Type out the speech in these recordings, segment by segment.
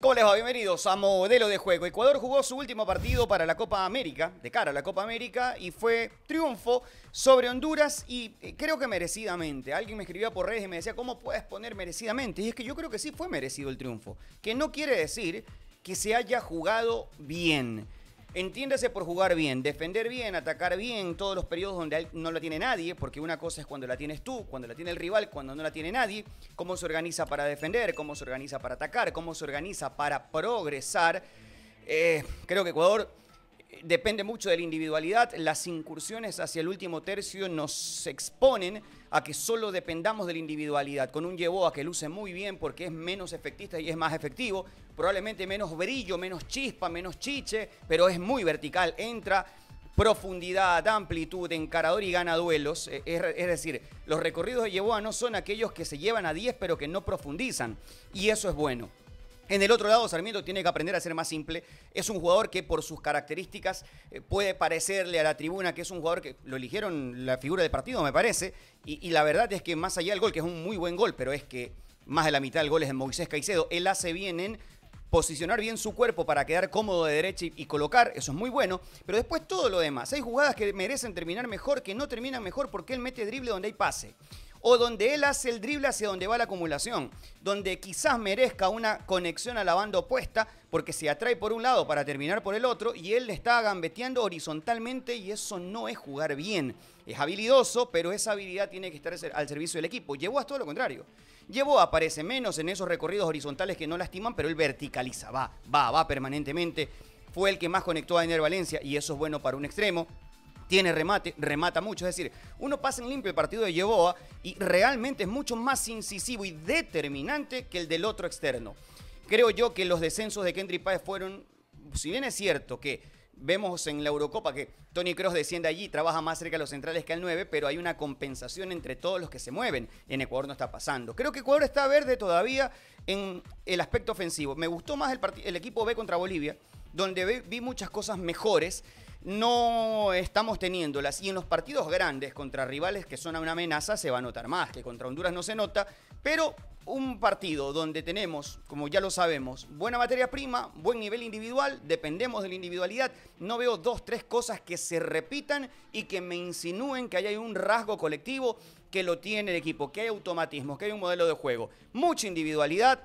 ¿Cómo les va? Bienvenidos a Modelo de Juego. Ecuador jugó su último partido para la Copa América, de cara a la Copa América, y fue triunfo sobre Honduras y eh, creo que merecidamente. Alguien me escribía por redes y me decía, ¿cómo puedes poner merecidamente? Y es que yo creo que sí fue merecido el triunfo, que no quiere decir que se haya jugado bien. Entiéndase por jugar bien, defender bien, atacar bien, todos los periodos donde no la tiene nadie, porque una cosa es cuando la tienes tú, cuando la tiene el rival, cuando no la tiene nadie, cómo se organiza para defender, cómo se organiza para atacar, cómo se organiza para progresar. Eh, creo que Ecuador depende mucho de la individualidad. Las incursiones hacia el último tercio nos exponen a que solo dependamos de la individualidad. Con un a que luce muy bien porque es menos efectista y es más efectivo, probablemente menos brillo, menos chispa, menos chiche, pero es muy vertical. Entra profundidad, amplitud, encarador y gana duelos. Eh, es, decir, los recorridos de Yeboa no son aquellos que se llevan a 10 pero que no profundizan. Y eso es bueno. En el otro lado, Sarmiento tiene que aprender a ser más simple. Es un jugador que por sus características eh, puede parecerle a la tribuna que es un jugador que lo eligieron la figura de partido, me parece. Y, la verdad es que más allá del gol, que es un muy buen gol, pero es que más de la mitad del gol es de Moisés Caicedo, él hace bien en posicionar bien su cuerpo para quedar cómodo de derecha y, y, colocar, eso es muy bueno, pero después todo lo demás. Hay jugadas que merecen terminar mejor, que no terminan mejor porque él mete drible donde hay pase o donde él hace el drible hacia donde va la acumulación, donde quizás merezca una conexión a la banda opuesta porque se atrae por un lado para terminar por el otro y él le está gambeteando horizontalmente y eso no es jugar bien. Es habilidoso, pero esa habilidad tiene que estar al servicio del equipo. Llevó a todo lo contrario. Llevó aparece menos en esos recorridos horizontales que no lastiman, pero él verticaliza, va, va, va permanentemente. Fue el que más conectó a Ener Valencia y eso es bueno para un extremo tiene remate, remata mucho. Es decir, uno pasa en limpio el partido de Yeboa y realmente es mucho más incisivo y determinante que el del otro externo. Creo yo que los descensos de Kendry Páez fueron, si bien es cierto que vemos en la Eurocopa que Tony Cross desciende allí, trabaja más cerca de los centrales que al 9, pero hay una compensación entre todos los que se mueven. En Ecuador no está pasando. Creo que Ecuador está verde todavía en el aspecto ofensivo. Me gustó más el, el equipo B contra Bolivia, donde vi muchas cosas mejores no estamos teniéndolas. Y en los partidos grandes contra rivales que son una amenaza se va a notar más, que contra Honduras no se nota, pero un partido donde tenemos, como ya lo sabemos, buena materia prima, buen nivel individual, dependemos de la individualidad, no veo dos, tres cosas que se repitan y que me insinúen que hay un rasgo colectivo que lo tiene el equipo, que hay automatismo, que hay un modelo de juego. Mucha individualidad,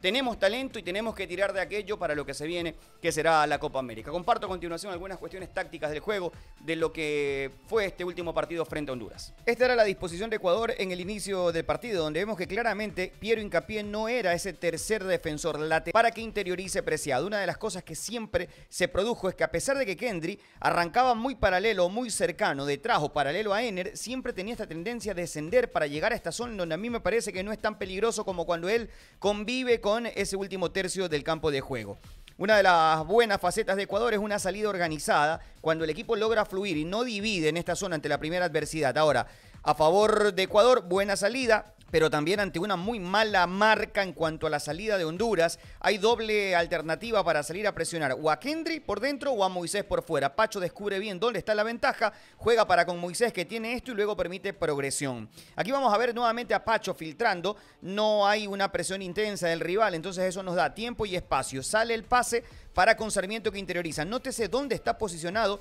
tenemos talento y tenemos que tirar de aquello para lo que se viene, que será la Copa América. Comparto a continuación algunas cuestiones tácticas del juego, de lo que fue este último partido frente a Honduras. Esta era la disposición de Ecuador en el inicio del partido, donde vemos que claramente Piero Incapié no era ese tercer defensor late para que interiorice Preciado. Una de las cosas que siempre se produjo es que a pesar de que Kendry arrancaba muy paralelo, muy cercano, detrás o paralelo a Ener, siempre tenía esta tendencia de descender para llegar a esta zona donde a mí me parece que no es tan peligroso como cuando él convive con ese último tercio del campo de juego. Una de las buenas facetas de Ecuador es una salida organizada cuando el equipo logra fluir y no divide en esta zona ante la primera adversidad. Ahora, a favor de Ecuador, buena salida, pero también ante una muy mala marca en cuanto a la salida de Honduras. Hay doble alternativa para salir a presionar, o a Kendry por dentro o a Moisés por fuera. Pacho descubre bien dónde está la ventaja, juega para con Moisés que tiene esto y luego permite progresión. Aquí vamos a ver nuevamente a Pacho filtrando, no hay una presión intensa del rival, entonces eso nos da tiempo y espacio. Sale el pase para con Sarmiento que interioriza. Nótese dónde está posicionado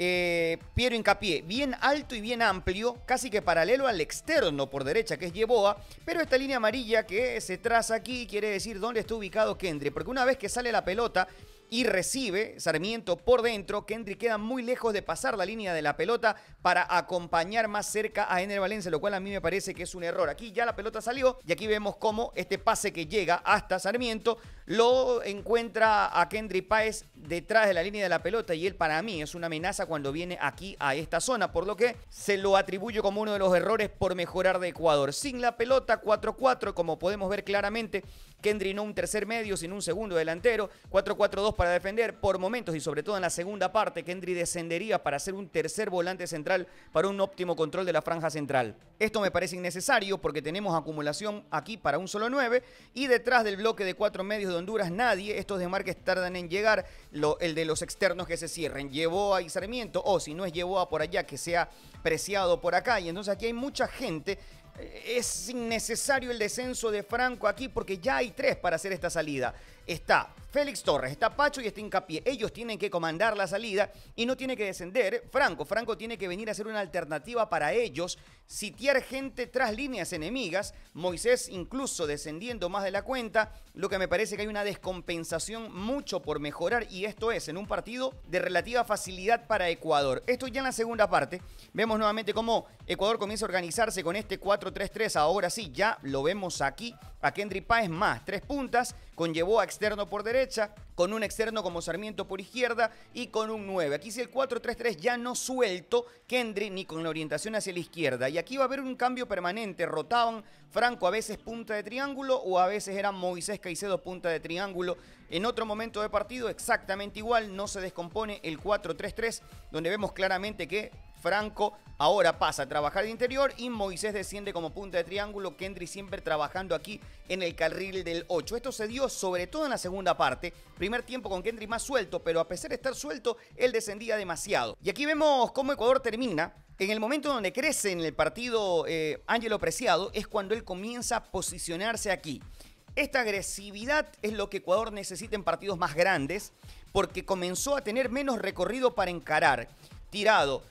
eh, Piero Incapié, bien alto y bien amplio, casi que paralelo al externo por derecha, que es Yeboa, pero esta línea amarilla que se traza aquí quiere decir dónde está ubicado Kendry, porque una vez que sale la pelota, y recibe Sarmiento por dentro. Kendry queda muy lejos de pasar la línea de la pelota para acompañar más cerca a Ener Valencia, lo cual a mí me parece que es un error. Aquí ya la pelota salió y aquí vemos cómo este pase que llega hasta Sarmiento lo encuentra a Kendry Páez detrás de la línea de la pelota y él para mí es una amenaza cuando viene aquí a esta zona, por lo que se lo atribuyo como uno de los errores por mejorar de Ecuador. Sin la pelota 4-4, como podemos ver claramente, Kendry no un tercer medio, sino un segundo delantero, 4-4-2 para defender por momentos y sobre todo en la segunda parte, Kendry descendería para ser un tercer volante central para un óptimo control de la franja central. Esto me parece innecesario porque tenemos acumulación aquí para un solo 9 y detrás del bloque de 4 medios de Honduras nadie, estos desmarques tardan en llegar, el de los externos que se cierren. Llevó a Sarmiento, o si no es llevó a por allá, que sea preciado por acá. Y entonces aquí hay mucha gente eh, es innecesario el descenso de Franco aquí porque ya hay tres para hacer esta salida está Félix Torres, está Pacho y está Incapié. Ellos tienen que comandar la salida y no tiene que descender Franco. Franco tiene que venir a ser una alternativa para ellos, sitiar gente tras líneas enemigas. Moisés incluso descendiendo más de la cuenta, lo que me parece que hay una descompensación mucho por mejorar y esto es en un partido de relativa facilidad para Ecuador. Esto ya en la segunda parte. Vemos nuevamente cómo Ecuador comienza a organizarse con este 4-3-3. Ahora sí, ya lo vemos aquí a Kendry Páez más, tres puntas, conllevó a externo por derecha, con un externo como Sarmiento por izquierda y con un 9. Aquí si el 4-3-3 ya no suelto Kendry ni con la orientación hacia la izquierda. Y aquí va a haber un cambio permanente. Rotaban Franco a veces punta de triángulo o a veces era Moisés Caicedo punta de triángulo. En otro momento de partido exactamente igual, no se descompone el 4-3-3, donde vemos claramente que Franco ahora pasa a trabajar de interior y Moisés desciende como punta de triángulo, Kendry siempre trabajando aquí en el carril del 8. Esto se dio sobre todo en la segunda parte, primer tiempo con Kendry más suelto, pero a pesar de estar suelto, él descendía demasiado. Y aquí vemos cómo Ecuador termina en el momento donde crece en el partido eh, Ángelo Preciado es cuando él comienza a posicionarse aquí. Esta agresividad es lo que Ecuador necesita en partidos más grandes porque comenzó a tener menos recorrido para encarar. Tirado,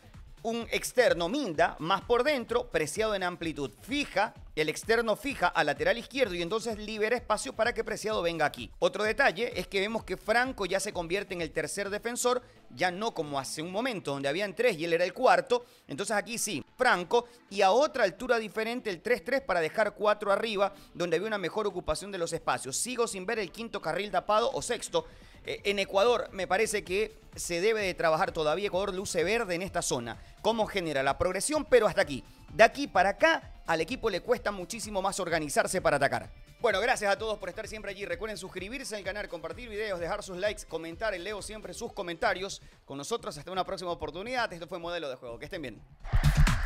un externo Minda más por dentro, preciado en amplitud fija, el externo fija al lateral izquierdo y entonces libera espacio para que Preciado venga aquí. Otro detalle es que vemos que Franco ya se convierte en el tercer defensor, ya no como hace un momento donde habían tres y él era el cuarto. Entonces aquí sí, Franco y a otra altura diferente el 3-3 para dejar cuatro arriba donde había una mejor ocupación de los espacios. Sigo sin ver el quinto carril tapado o sexto. Eh, en Ecuador me parece que se debe de trabajar todavía. Ecuador luce verde en esta zona. Cómo genera la progresión, pero hasta aquí. De aquí para acá, al equipo le cuesta muchísimo más organizarse para atacar. Bueno, gracias a todos por estar siempre allí. Recuerden suscribirse al canal, compartir videos, dejar sus likes, comentar. leo siempre sus comentarios. Con nosotros hasta una próxima oportunidad. Esto fue Modelo de Juego. Que estén bien.